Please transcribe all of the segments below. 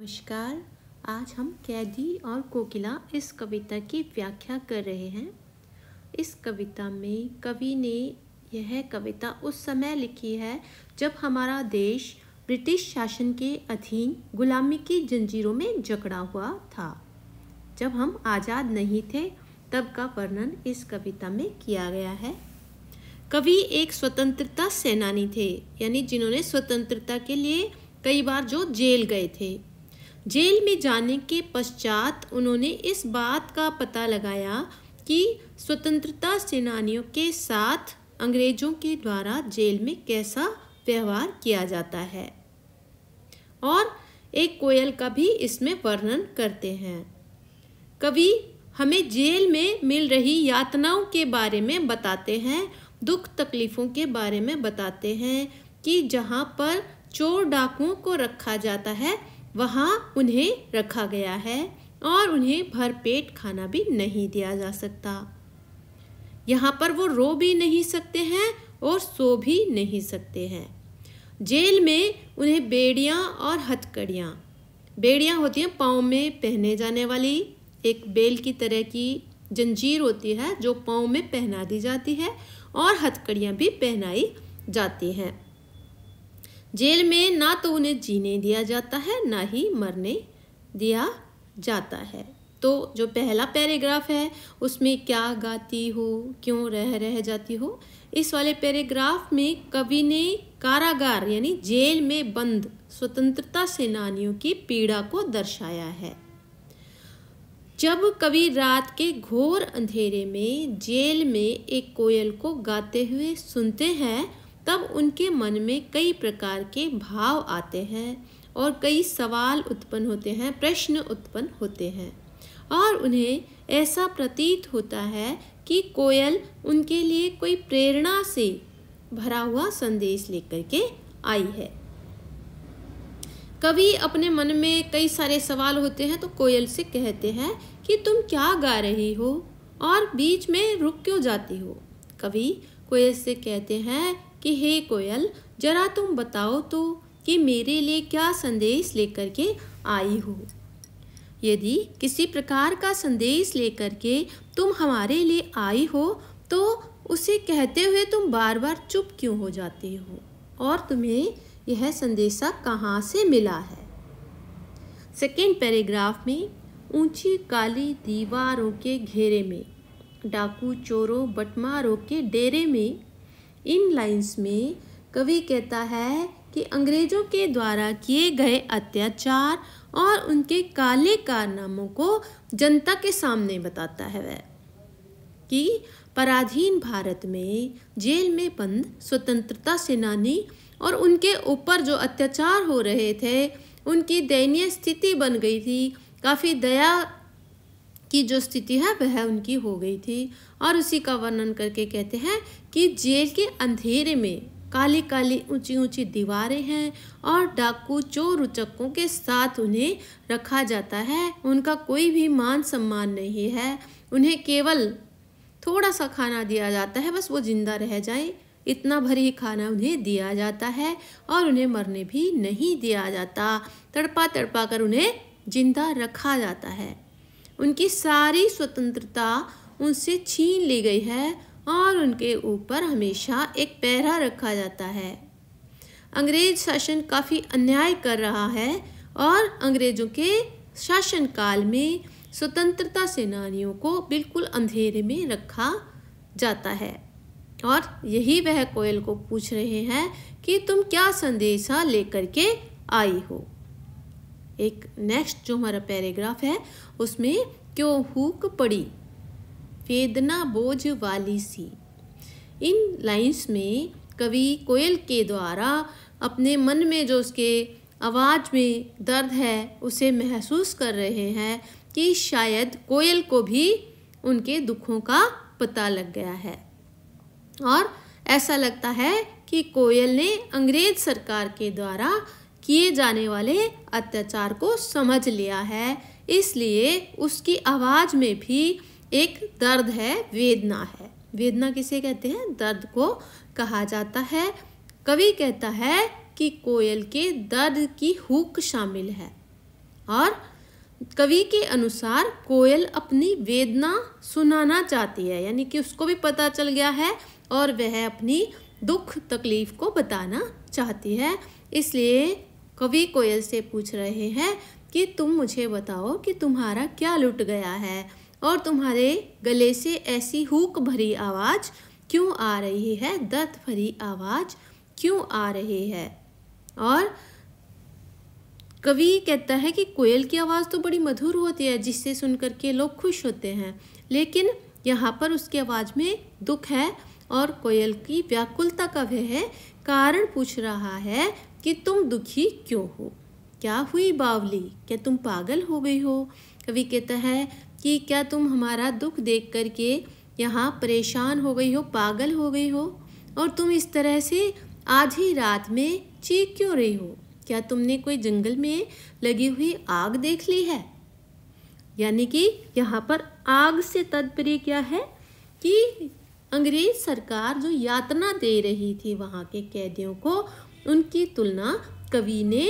नमस्कार आज हम कैदी और कोकिला इस कविता की व्याख्या कर रहे हैं इस कविता में कवि ने यह कविता उस समय लिखी है जब हमारा देश ब्रिटिश शासन के अधीन गुलामी की जंजीरों में जकड़ा हुआ था जब हम आज़ाद नहीं थे तब का वर्णन इस कविता में किया गया है कवि एक स्वतंत्रता सेनानी थे यानी जिन्होंने स्वतंत्रता के लिए कई बार जो जेल गए थे जेल में जाने के पश्चात उन्होंने इस बात का पता लगाया कि स्वतंत्रता सेनानियों के साथ अंग्रेजों के द्वारा जेल में कैसा व्यवहार किया जाता है और एक कोयल का भी इसमें वर्णन करते हैं कवि हमें जेल में मिल रही यातनाओं के बारे में बताते हैं दुख तकलीफ़ों के बारे में बताते हैं कि जहाँ पर चोर डाकुओं को रखा जाता है वहाँ उन्हें रखा गया है और उन्हें भरपेट खाना भी नहीं दिया जा सकता यहाँ पर वो रो भी नहीं सकते हैं और सो भी नहीं सकते हैं जेल में उन्हें बेड़ियाँ और हथकड़ियाँ बेड़ियाँ होती हैं पाँव में पहने जाने वाली एक बेल की तरह की जंजीर होती है जो पाँव में पहना दी जाती है और हथकड़ियाँ भी पहनाई जाती हैं जेल में ना तो उन्हें जीने दिया जाता है ना ही मरने दिया जाता है तो जो पहला पैराग्राफ है उसमें क्या गाती हो क्यों रह रह जाती हो इस वाले पैराग्राफ में कवि ने कारागार यानी जेल में बंद स्वतंत्रता सेनानियों की पीड़ा को दर्शाया है जब कवि रात के घोर अंधेरे में जेल में एक कोयल को गाते हुए सुनते हैं तब उनके मन में कई प्रकार के भाव आते हैं और कई सवाल उत्पन्न होते हैं प्रश्न उत्पन्न होते हैं और उन्हें ऐसा प्रतीत होता है कि कोयल उनके लिए कोई प्रेरणा से भरा हुआ संदेश लेकर के आई है कवि अपने मन में कई सारे सवाल होते हैं तो कोयल से कहते हैं कि तुम क्या गा रही हो और बीच में रुक क्यों जाती हो कवि कोयल से कहते हैं कि हे कोयल जरा तुम बताओ तो कि मेरे लिए क्या संदेश लेकर के आई हो यदि किसी प्रकार का संदेश लेकर के तुम हमारे लिए आई हो तो उसे कहते हुए तुम बार बार चुप क्यों हो जाते हो और तुम्हें यह संदेशा कहाँ से मिला है सेकेंड पैराग्राफ में ऊंची काली दीवारों के घेरे में डाकू चोरों बटमारों के डेरे में इन लाइंस में कवि कहता है कि अंग्रेजों के द्वारा किए गए अत्याचार और उनके काले कारनामों को जनता के सामने बताता है वह कि पराधीन भारत में जेल में बंद स्वतंत्रता सेनानी और उनके ऊपर जो अत्याचार हो रहे थे उनकी दयनीय स्थिति बन गई थी काफ़ी दया की जो स्थिति है वह उनकी हो गई थी और उसी का वर्णन करके कहते हैं कि जेल के अंधेरे में काली काली ऊंची ऊंची दीवारें हैं और डाकू चोर उचक्कों के साथ उन्हें रखा जाता है उनका कोई भी मान सम्मान नहीं है उन्हें केवल थोड़ा सा खाना दिया जाता है बस वो जिंदा रह जाए इतना भर ही खाना उन्हें दिया जाता है और उन्हें मरने भी नहीं दिया जाता तड़पा तड़पा कर उन्हें जिंदा रखा जाता है उनकी सारी स्वतंत्रता उनसे छीन ली गई है और उनके ऊपर हमेशा एक पहरा रखा जाता है अंग्रेज शासन काफ़ी अन्याय कर रहा है और अंग्रेज़ों के शासनकाल में स्वतंत्रता सेनानियों को बिल्कुल अंधेरे में रखा जाता है और यही वह कोयल को पूछ रहे हैं कि तुम क्या संदेशा लेकर के आई हो एक नेक्स्ट जो हमारा पैराग्राफ है उसमें क्यों हुक पड़ी वेदना बोझ वाली सी इन लाइंस में कवि कोयल के द्वारा अपने मन में जो उसके आवाज़ में दर्द है उसे महसूस कर रहे हैं कि शायद कोयल को भी उनके दुखों का पता लग गया है और ऐसा लगता है कि कोयल ने अंग्रेज सरकार के द्वारा किए जाने वाले अत्याचार को समझ लिया है इसलिए उसकी आवाज़ में भी एक दर्द है वेदना है वेदना किसे कहते हैं दर्द को कहा जाता है कवि कहता है कि कोयल के दर्द की हुक शामिल है और कवि के अनुसार कोयल अपनी वेदना सुनाना चाहती है यानी कि उसको भी पता चल गया है और वह अपनी दुख तकलीफ को बताना चाहती है इसलिए कवि कोयल से पूछ रहे हैं कि तुम मुझे बताओ कि तुम्हारा क्या लुट गया है और तुम्हारे गले से ऐसी हुक भरी आवाज़ क्यों आ रही है दत भरी आवाज़ क्यों आ रही है और कवि कहता है कि कोयल की आवाज़ तो बड़ी मधुर होती है जिससे सुन करके लोग खुश होते हैं लेकिन यहाँ पर उसकी आवाज़ में दुख है और कोयल की व्याकुलता का वह कारण पूछ रहा है कि तुम दुखी क्यों हो क्या हुई बावली क्या तुम पागल हो गई हो कवि कहता है कि क्या तुम हमारा दुख देख कर के यहाँ परेशान हो गई हो पागल हो गई हो और तुम इस तरह से आधी रात में चीख क्यों रही हो क्या तुमने कोई जंगल में लगी हुई आग देख ली है यानी कि यहाँ पर आग से तत्पर्य क्या है कि अंग्रेज सरकार जो यातना दे रही थी वहाँ के कैदियों को उनकी तुलना कवि ने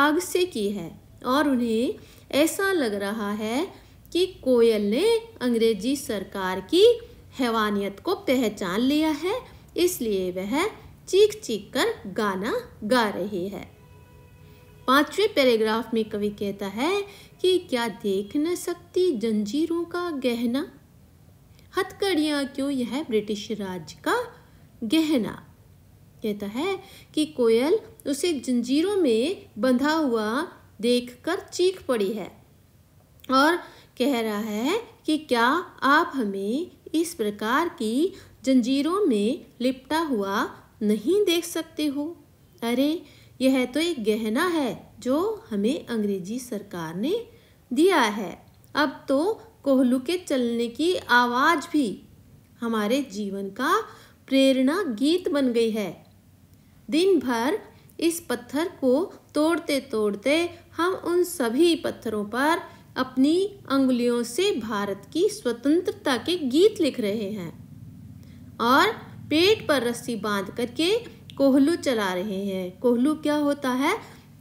आग से की है और उन्हें ऐसा लग रहा है कि कोयल ने अंग्रेजी सरकार की हैवानियत को पहचान लिया है इसलिए वह चीख चीख कर गाना गा रही है पांचवें पैराग्राफ में कवि कहता है कि क्या देख न सकती जंजीरों का गहना हथकड़ियां क्यों यह ब्रिटिश राज का गहना कहता है कि कोयल उसे जंजीरों में बंधा हुआ देखकर चीख पड़ी है और कह रहा है कि क्या आप हमें इस प्रकार की जंजीरों में लिपटा हुआ नहीं देख सकते हो अरे यह तो एक गहना है जो हमें अंग्रेजी सरकार ने दिया है अब तो कोहलू के चलने की आवाज़ भी हमारे जीवन का प्रेरणा गीत बन गई है दिन भर इस पत्थर को तोड़ते तोड़ते हम उन सभी पत्थरों पर अपनी अंगुलियों से भारत की स्वतंत्रता के गीत लिख रहे हैं और पेट पर रस्सी बांध करके कोहलू चला रहे हैं कोहलू क्या होता है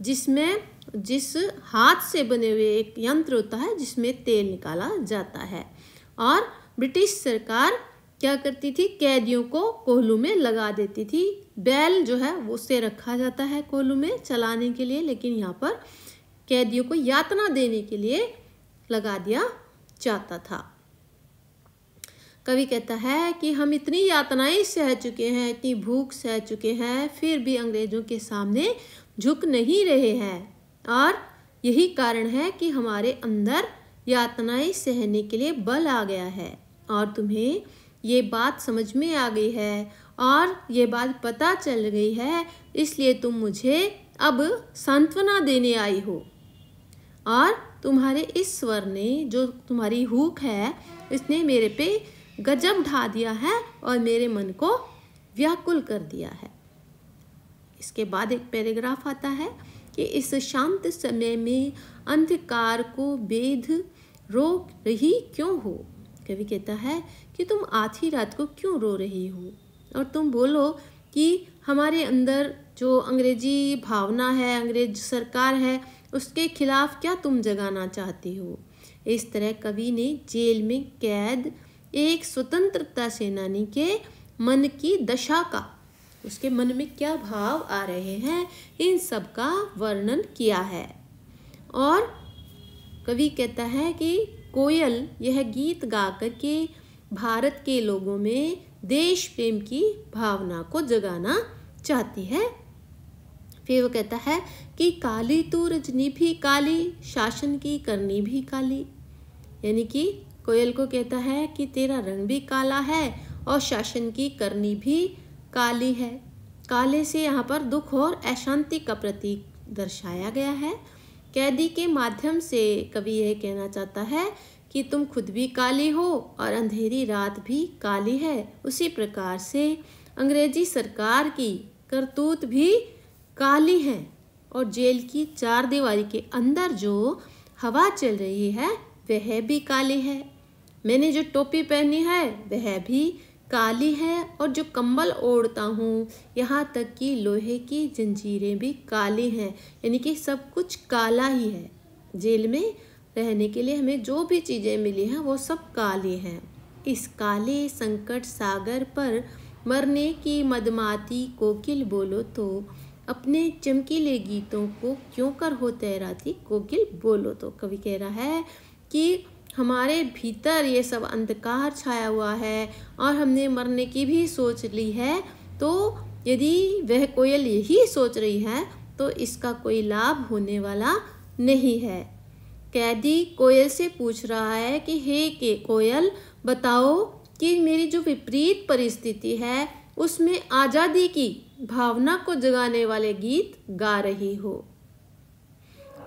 जिसमें जिस हाथ से बने हुए एक यंत्र होता है जिसमें तेल निकाला जाता है और ब्रिटिश सरकार क्या करती थी कैदियों को कोहलू में लगा देती थी बैल जो है वो उसे रखा जाता है कोहलू में चलाने के लिए लेकिन यहाँ पर कैदियों को यातना देने के लिए लगा दिया जाता था कवि कहता है कि हम इतनी यातनाएं सह चुके हैं इतनी भूख सह चुके हैं फिर भी अंग्रेजों के सामने झुक नहीं रहे हैं और यही कारण है कि हमारे अंदर यातनाएं सहने के लिए बल आ गया है और तुम्हें ये बात समझ में आ गई है और ये बात पता चल गई है इसलिए तुम मुझे अब सांत्वना देने आई हो और तुम्हारे इस स्वर ने जो तुम्हारी हुक है इसने मेरे पे गजब ढा दिया है और मेरे मन को व्याकुल कर दिया है इसके बाद एक पैराग्राफ आता है कि इस शांत समय में अंधकार को बेध रोक रही क्यों हो कवि कहता है कि तुम आधी रात को क्यों रो रही हो और तुम बोलो कि हमारे अंदर जो अंग्रेजी भावना है अंग्रेज सरकार है उसके खिलाफ क्या तुम जगाना चाहती हो इस तरह कवि ने जेल में कैद एक स्वतंत्रता सेनानी के मन की दशा का उसके मन में क्या भाव आ रहे हैं इन सब का वर्णन किया है और कवि कहता है कि कोयल यह गीत गा करके भारत के लोगों में देश प्रेम की भावना को जगाना चाहती है फिर वो कहता है कि काली तू तो रजनी भी काली शासन की करनी भी काली यानी कि कोयल को कहता है कि तेरा रंग भी काला है और शासन की करनी भी काली है काले से यहाँ पर दुख और अशांति का प्रतीक दर्शाया गया है कैदी के माध्यम से कवि यह कहना चाहता है कि तुम खुद भी काली हो और अंधेरी रात भी काली है उसी प्रकार से अंग्रेजी सरकार की करतूत भी काली है और जेल की चार दीवारी के अंदर जो हवा चल रही है वह भी काली है मैंने जो टोपी पहनी है वह भी काली है और जो कंबल ओढ़ता हूँ यहाँ तक कि लोहे की जंजीरें भी काली हैं यानी कि सब कुछ काला ही है जेल में रहने के लिए हमें जो भी चीज़ें मिली हैं वो सब काली हैं इस काले संकट सागर पर मरने की मदमाती कोकिल बोलो तो अपने चमकीले गीतों को क्यों कर हो तैराती कोकिल बोलो तो कवि कह रहा है कि हमारे भीतर ये सब अंधकार छाया हुआ है और हमने मरने की भी सोच ली है तो यदि वह कोयल यही सोच रही है तो इसका कोई लाभ होने वाला नहीं है कैदी कोयल से पूछ रहा है कि हे के कोयल बताओ कि मेरी जो विपरीत परिस्थिति है उसमें आज़ादी की भावना को जगाने वाले गीत गा रही हो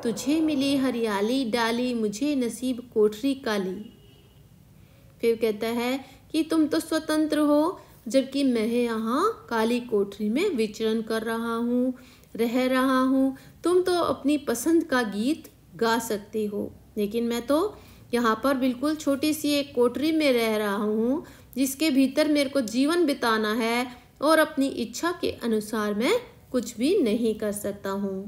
तुझे मिली हरियाली डाली मुझे नसीब कोठरी काली फिर कहता है कि तुम तो स्वतंत्र हो जबकि मैं यहाँ काली कोठरी में विचरण कर रहा हूँ रह रहा हूँ तुम तो अपनी पसंद का गीत गा सकती हो लेकिन मैं तो यहाँ पर बिल्कुल छोटी सी एक कोठरी में रह रहा हूँ जिसके भीतर मेरे को जीवन बिताना है और अपनी इच्छा के अनुसार मैं कुछ भी नहीं कर सकता हूँ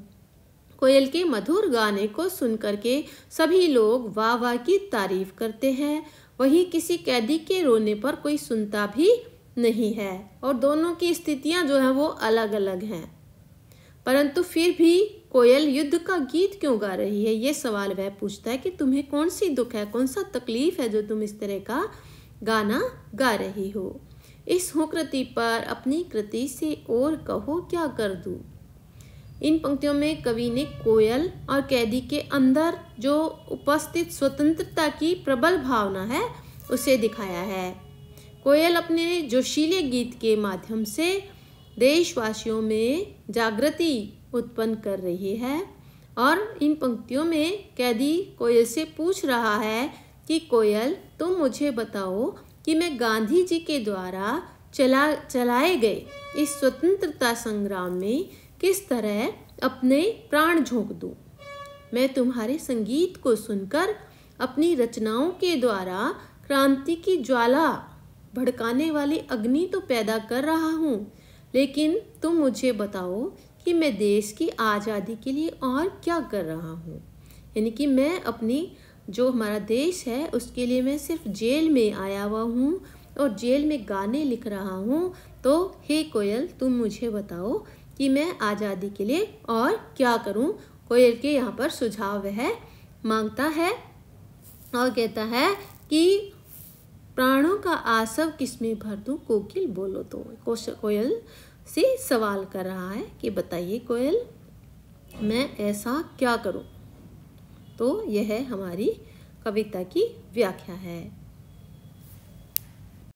कोयल के मधुर गाने को सुनकर के सभी लोग वाह वाह की तारीफ करते हैं वहीं किसी कैदी के रोने पर कोई सुनता भी नहीं है और दोनों की स्थितियां जो हैं वो अलग अलग हैं परंतु फिर भी कोयल युद्ध का गीत क्यों गा रही है ये सवाल वह पूछता है कि तुम्हें कौन सी दुख है कौन सा तकलीफ है जो तुम इस तरह का गाना गा रही हो इस हुकृति पर अपनी कृति से और कहो क्या कर दूँ इन पंक्तियों में कवि ने कोयल और कैदी के अंदर जो उपस्थित स्वतंत्रता की प्रबल भावना है उसे दिखाया है कोयल अपने जोशीले गीत के माध्यम से देशवासियों में जागृति उत्पन्न कर रही है और इन पंक्तियों में कैदी कोयल से पूछ रहा है कि कोयल तुम मुझे बताओ कि मैं गांधी जी के द्वारा चला चलाए गए इस स्वतंत्रता संग्राम में किस तरह अपने प्राण झोंक दूं मैं तुम्हारे संगीत को सुनकर अपनी रचनाओं के द्वारा क्रांति की ज्वाला भड़काने वाली अग्नि तो पैदा कर रहा हूँ लेकिन तुम मुझे बताओ कि मैं देश की आज़ादी के लिए और क्या कर रहा हूँ यानी कि मैं अपनी जो हमारा देश है उसके लिए मैं सिर्फ जेल में आया हुआ हूँ और जेल में गाने लिख रहा हूँ तो हे कोयल तुम मुझे बताओ कि मैं आज़ादी के लिए और क्या करूं कोयल के यहाँ पर सुझाव वह मांगता है और कहता है कि प्राणों का आसव किस में भर दूँ कोकिल बोलो तो कोयल से सवाल कर रहा है कि बताइए कोयल मैं ऐसा क्या करूं तो यह हमारी कविता की व्याख्या है